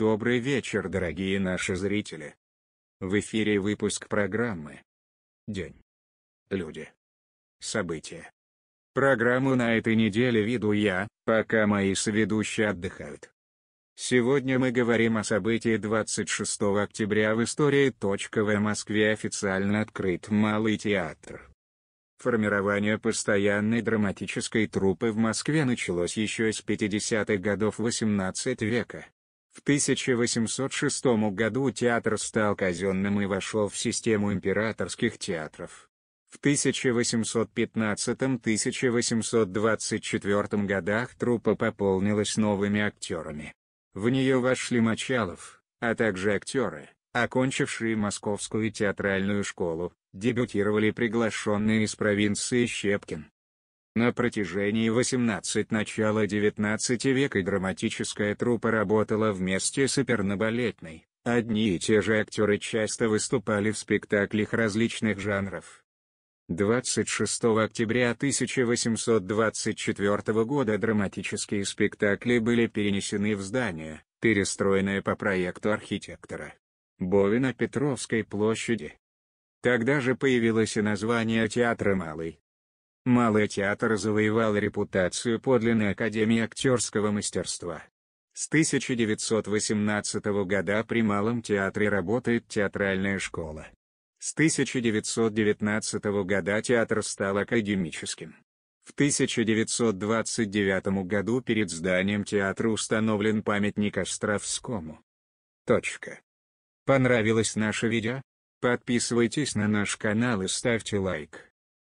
Добрый вечер, дорогие наши зрители. В эфире выпуск программы «День. Люди. События». Программу на этой неделе веду я, пока мои соведущие отдыхают. Сегодня мы говорим о событии 26 октября в истории. В Москве официально открыт Малый театр. Формирование постоянной драматической труппы в Москве началось еще с 50-х годов 18 века. В 1806 году театр стал казенным и вошел в систему императорских театров. В 1815-1824 годах труппа пополнилась новыми актерами. В нее вошли Мочалов, а также актеры, окончившие Московскую театральную школу, дебютировали приглашенные из провинции Щепкин, на протяжении 18 начала 19 века драматическая труппа работала вместе с оперно-балетной. Одни и те же актеры часто выступали в спектаклях различных жанров. 26 октября 1824 года драматические спектакли были перенесены в здание, перестроенное по проекту архитектора Бовина Петровской площади. Тогда же появилось и название театра «Малый», Малый театр завоевал репутацию подлинной Академии актерского мастерства. С 1918 года при Малом театре работает театральная школа. С 1919 года театр стал академическим. В 1929 году перед зданием театра установлен памятник Островскому. Точка. Понравилось наше видео? Подписывайтесь на наш канал и ставьте лайк.